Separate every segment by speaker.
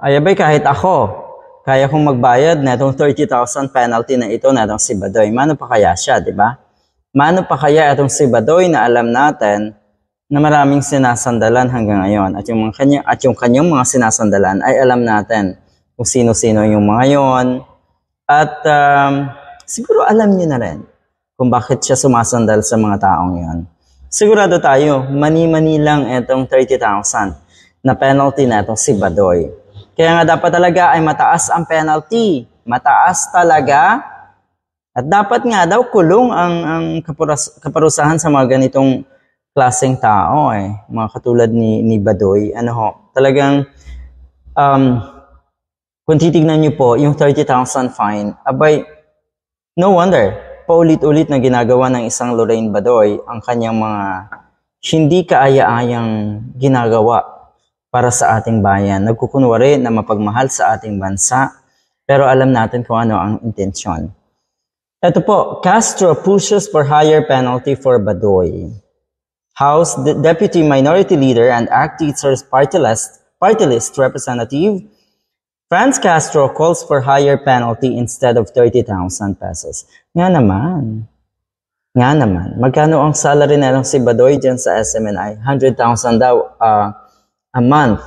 Speaker 1: Ayabay, abay kahit ako, kaya kong magbayad na itong 30,000 penalty na ito na itong si Badoy. Mano pa kaya siya, di ba? Mano pa kaya itong si Badoy na alam natin na maraming sinasandalan hanggang ngayon at yung, mga kanya, at yung kanyang mga sinasandalan ay alam natin kung sino-sino yung mga yon at um, siguro alam niyo na rin kung bakit siya sumasandal sa mga taong yon. Sigurado tayo, mani-mani lang itong 30,000 na penalty na itong si Badoy. Kaya nga dapat talaga ay mataas ang penalty. Mataas talaga. At dapat nga daw kulong ang, ang kapuras, kaparusahan sa mga ganitong klaseng tao. Eh. Mga katulad ni, ni Badoy. Ano ho, talagang um, kung titignan niyo po yung 30,000 fine, abay, no wonder, paulit-ulit na ginagawa ng isang Lorraine Badoy ang kanyang mga hindi kaaya-ayang ginagawa para sa ating bayan. Nagkukunwari na mapagmahal sa ating bansa, pero alam natin kung ano ang intensyon. Ito po, Castro pushes for higher penalty for Badoy. House De- Deputy Minority Leader and ACT Teachers Party List, Party List Representative Franz Castro calls for higher penalty instead of 30,000 pesos. Nga naman. Nga naman. Magkano ang salary na lang si Badoy dyan sa SMNI? 100,000 daw. Uh, A month.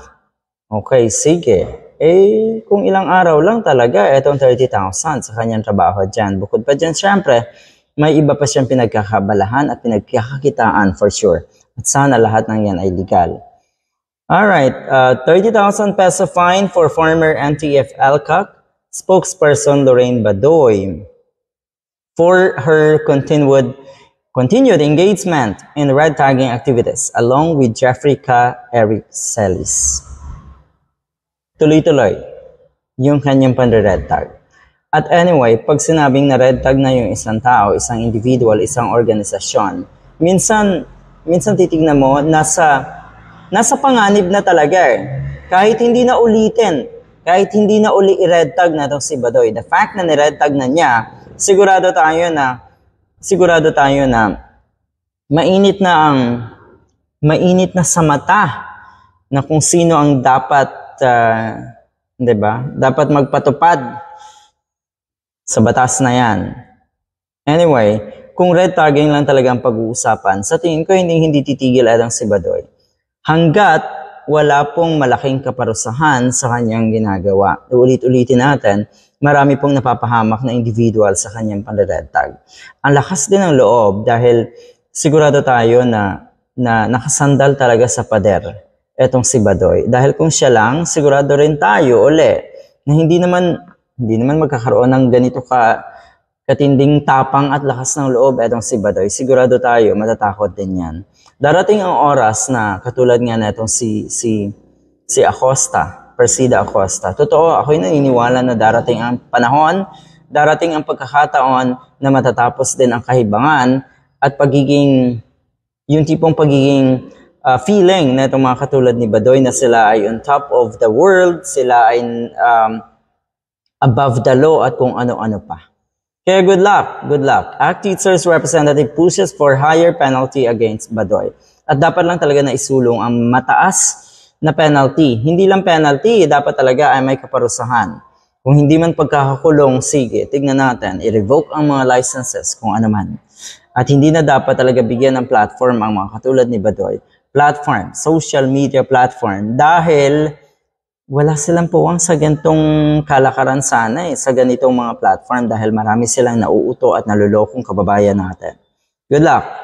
Speaker 1: Okay, sige. Eh, kung ilang araw lang talaga, etong 30,000 sa kanyang trabaho dyan. Bukod pa dyan, syempre, may iba pa siyang pinagkakabalahan at pinagkakakitaan for sure. At sana lahat ng yan ay legal. Alright, uh, 30,000 peso fine for former NTF Alcac spokesperson Lorraine Badoy for her continued continued engagement in red tagging activities along with Jeffrey K. Eric Celis. Tuloy-tuloy yung kanyang pandre-red tag. At anyway, pag sinabing na red tag na yung isang tao, isang individual, isang organisasyon, minsan, minsan titignan mo, nasa, nasa panganib na talaga eh. Kahit hindi na ulitin, kahit hindi na uli i-red tag na itong si Badoy, the fact na ni-red tag na niya, sigurado tayo na sigurado tayo na mainit na ang mainit na sa mata na kung sino ang dapat uh, 'di ba? Dapat magpatupad sa batas na 'yan. Anyway, kung red tagging lang talaga ang pag-uusapan, sa tingin ko hindi hindi titigil Adang Sibadoy. Hanggat wala pong malaking kaparusahan sa kanyang ginagawa. Ulit-ulitin natin, marami pong napapahamak na individual sa kanyang pandaretag. Ang lakas din ng loob dahil sigurado tayo na, na nakasandal talaga sa pader etong si Badoy. Dahil kung siya lang, sigurado rin tayo uli na hindi naman hindi naman magkakaroon ng ganito ka Katinding tapang at lakas ng loob etong si Badoy, sigurado tayo matatakot din yan. Darating ang oras na katulad nga netong si si si Acosta, Persida Acosta. Totoo, ako'y naniniwala na darating ang panahon, darating ang pagkakataon na matatapos din ang kahibangan at pagiging yung tipong pagiging uh, feeling na itong mga katulad ni Badoy na sila ay on top of the world, sila ay um, above the law at kung ano-ano pa. Kaya good luck, good luck. Act Teachers Representative pushes for higher penalty against Badoy. At dapat lang talaga na isulong ang mataas na penalty. Hindi lang penalty, dapat talaga ay may kaparusahan. Kung hindi man pagkakakulong, sige, tignan natin, i-revoke ang mga licenses kung ano man. At hindi na dapat talaga bigyan ng platform ang mga katulad ni Badoy. Platform, social media platform. Dahil wala silang puwang sa gantong kalakaran sana eh, sa ganitong mga platform dahil marami silang nauuto at nalulokong kababayan natin. Good luck!